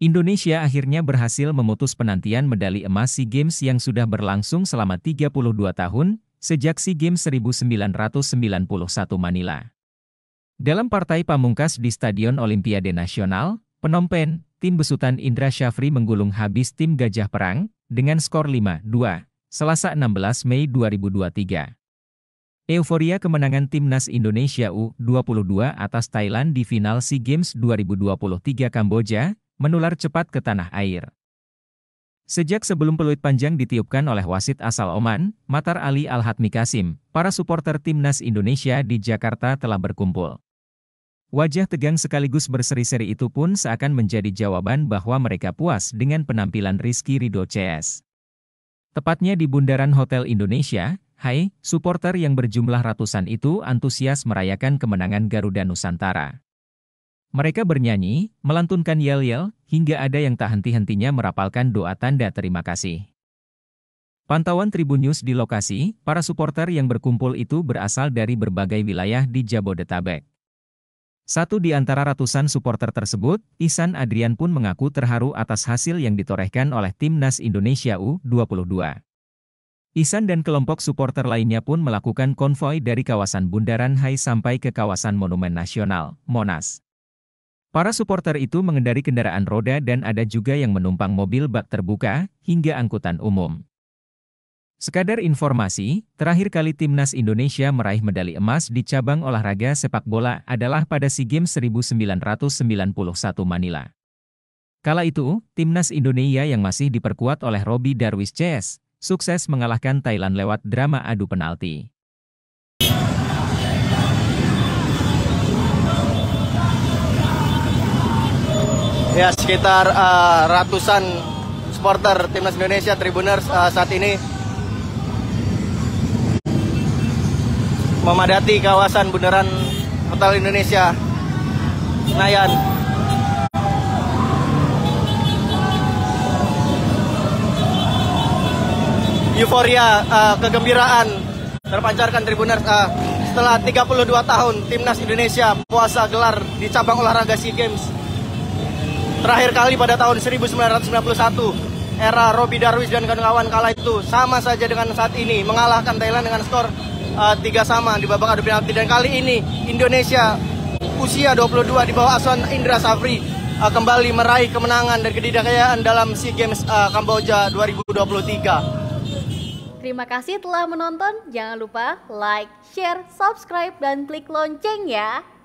Indonesia akhirnya berhasil memutus penantian medali emas SEA Games yang sudah berlangsung selama 32 tahun, sejak SEA Games 1991 Manila. Dalam partai pamungkas di Stadion Olimpiade Nasional, Penompen, tim besutan Indra Syafri menggulung habis tim Gajah Perang, dengan skor 5-2, Selasa 16 Mei 2023. Euforia kemenangan timnas Indonesia U22 atas Thailand di final SEA Games 2023 Kamboja, menular cepat ke tanah air. Sejak sebelum peluit panjang ditiupkan oleh wasit asal Oman, Matar Ali Al-Hatmi Kasim, para supporter timnas Indonesia di Jakarta telah berkumpul. Wajah tegang sekaligus berseri-seri itu pun seakan menjadi jawaban bahwa mereka puas dengan penampilan Rizky Ridho CS. Tepatnya di Bundaran Hotel Indonesia, Hai, supporter yang berjumlah ratusan itu antusias merayakan kemenangan Garuda Nusantara. Mereka bernyanyi, melantunkan yel-yel, hingga ada yang tak henti-hentinya merapalkan doa tanda terima kasih. Pantauan Tribun News di lokasi, para supporter yang berkumpul itu berasal dari berbagai wilayah di Jabodetabek. Satu di antara ratusan supporter tersebut, Isan Adrian pun mengaku terharu atas hasil yang ditorehkan oleh Timnas Indonesia U22. Isan dan kelompok supporter lainnya pun melakukan konvoi dari kawasan Bundaran Hai sampai ke kawasan Monumen Nasional, Monas. Para supporter itu mengendari kendaraan roda dan ada juga yang menumpang mobil bak terbuka, hingga angkutan umum. Sekadar informasi, terakhir kali Timnas Indonesia meraih medali emas di cabang olahraga sepak bola adalah pada SEA Games 1991 Manila. Kala itu, Timnas Indonesia yang masih diperkuat oleh Robby Darwis Chess, sukses mengalahkan Thailand lewat drama adu penalti. ya sekitar uh, ratusan supporter timnas Indonesia Tribuners uh, saat ini memadati kawasan Bundaran Hotel Indonesia Senayan. Euforia, uh, kegembiraan terpancarkan Tribuners uh, setelah 32 tahun timnas Indonesia puasa gelar di cabang olahraga SEA Games Terakhir kali pada tahun 1991, era Robi Darwis dan kawan-kawan kala itu sama saja dengan saat ini, mengalahkan Thailand dengan skor uh, eh, 3 sama di babak adu penalti. Dan kali ini Indonesia usia 22 di bawah asuhan Indra Safri uh, kembali meraih kemenangan dan kedidakayaan dalam SEA Games uh, Kamboja 2023. Terima kasih telah menonton. Jangan lupa like, share, subscribe, dan klik lonceng ya.